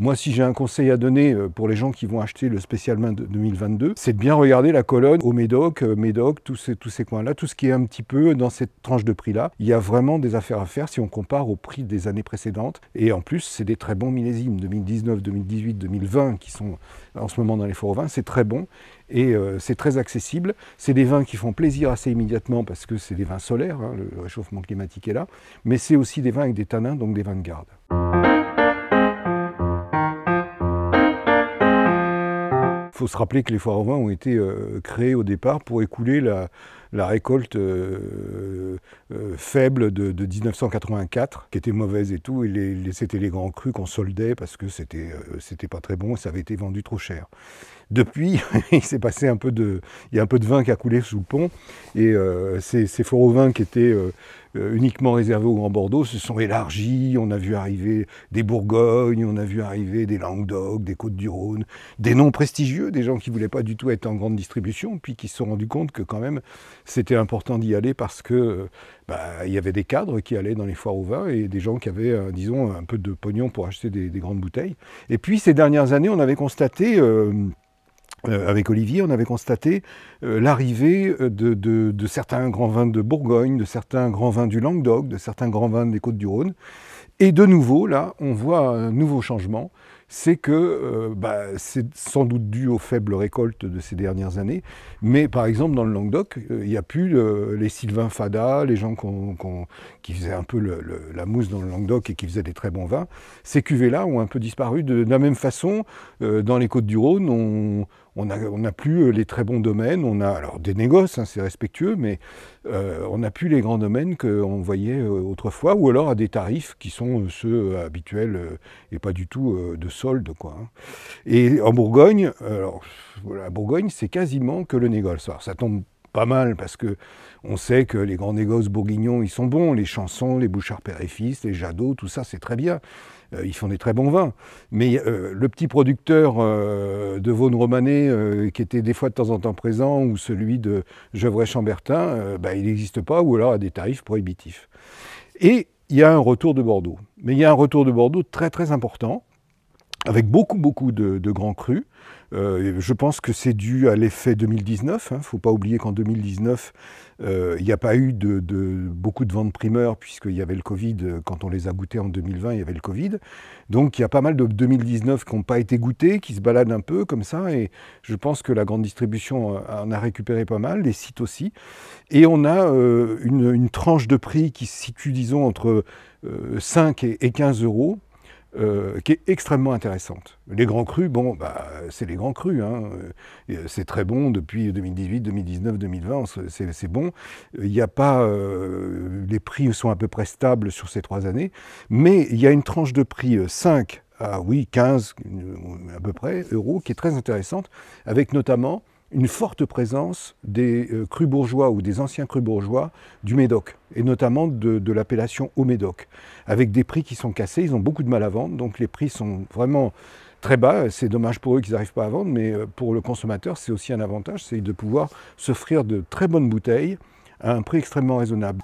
Moi, si j'ai un conseil à donner euh, pour les gens qui vont acheter le spécial de 2022, c'est de bien regarder la colonne au Médoc, euh, Médoc, tous ces, tous ces coins-là, tout ce qui est un petit peu dans cette tranche de prix-là. Il y a vraiment des affaires à faire si on compare au prix des années précédentes. Et en plus, c'est des très bons millésimes, 2019, 2018, 2020, qui sont euh, en ce moment dans les forts vins. C'est très bon et c'est très accessible. C'est des vins qui font plaisir assez immédiatement parce que c'est des vins solaires, hein, le réchauffement climatique est là, mais c'est aussi des vins avec des tanins, donc des vins de garde. faut se rappeler que les foires vins ont été euh, créés au départ pour écouler la, récolte euh, euh, faible de, 1984, qui était mauvaise et tout. Et c'était les grands crus qu'on soldait parce que c'était c'était pas très bon et ça avait été vendu trop cher. Depuis, il s'est passé un peu de, il y a un peu de vin qui a coulé sous le pont et ces, ces foires au qui étaient euh, uniquement réservés au Grand Bordeaux se sont élargis. On a vu arriver des Bourgognes, on a vu arriver des Languedoc, des Côtes-du-Rhône, des noms prestigieux, des gens qui voulaient pas du tout être en grande distribution, puis qui se sont rendus compte que quand même c'était important d'y aller parce que bah, y avait des cadres qui allaient dans les foires au vin et des gens qui avaient, euh, disons, un peu de pognon pour acheter des, grandes bouteilles. Et puis ces dernières années, on avait constaté euh, euh, avec Olivier, on avait constaté euh, l'arrivée euh, de, certains grands vins de Bourgogne, de certains grands vins du Languedoc, de certains grands vins des Côtes-du-Rhône. Et de nouveau, là, on voit un nouveau changement. C'est que bah, c'est sans doute dû aux faibles récoltes de ces dernières années. Mais par exemple, dans le Languedoc, il n'y a plus les Sylvain Fada, les gens qui faisaient un peu la mousse dans le Languedoc et qui faisaient des très bons vins. Ces cuvées-là ont un peu disparu. de la même façon, dans les Côtes-du-Rhône, on on n'a plus euh, les très bons domaines, on a alors des négoces, hein, c'est respectueux, mais euh, on n'a plus les grands domaines qu'on voyait euh, autrefois, ou alors à des tarifs qui sont ceux habituels et pas du tout de solde. Quoi, hein. Et en Bourgogne, alors la Bourgogne, c'est quasiment que le négoce. ça tombe pas mal parce que on sait que les grands négoces bourguignons, ils sont bons, les chansons, les bouchards père les Jadot, tout ça, c'est très bien. Euh, ils font des très bons vins. Mais euh, le petit producteur euh, de Vaune-Romanée, qui était des fois de temps en temps présent, ou celui de Gevrey-Chambertin, bah, il n'existe pas, ou alors à des tarifs prohibitifs. Et il y a un retour de Bordeaux. Mais il y a un retour de Bordeaux très très important, avec beaucoup beaucoup de, de grands crus. Euh, je pense que c'est dû à l'effet 2019. Il ne faut pas oublier qu'en 2019, il n'y a pas eu beaucoup de ventes primeurs, puisqu'il y avait le Covid. Quand on les a goûtées en 2020, il y avait le Covid. Donc il y a pas mal de 2019 qui n'ont pas été goûtés, qui se baladent un peu comme ça. Et je pense que la grande distribution en a récupéré pas mal, les sites aussi. Et on a euh, une, une, tranche de prix qui se situe, disons, entre 5 euh, et 15 euros euh, qui est extrêmement intéressante. Les grands crus, bon, bah, c'est les grands crus. Hein. Euh, c'est très bon depuis 2018, 2019, 2020, c'est bon. Il n'y a pas. Euh, les prix sont à peu près stables sur ces trois années, mais il y a une tranche de prix 5 à ah oui, 15 à peu près euros qui est très intéressante, avec notamment une forte présence des euh, crus bourgeois ou des anciens crus bourgeois du Médoc, et notamment de, de l'appellation au Médoc, avec des prix qui sont cassés, ils ont beaucoup de mal à vendre, donc les prix sont vraiment très bas. C'est dommage pour eux qu'ils n'arrivent pas à vendre, mais euh, pour le consommateur, c'est aussi un avantage, c'est de pouvoir s'offrir de très bonnes bouteilles à un prix extrêmement raisonnable.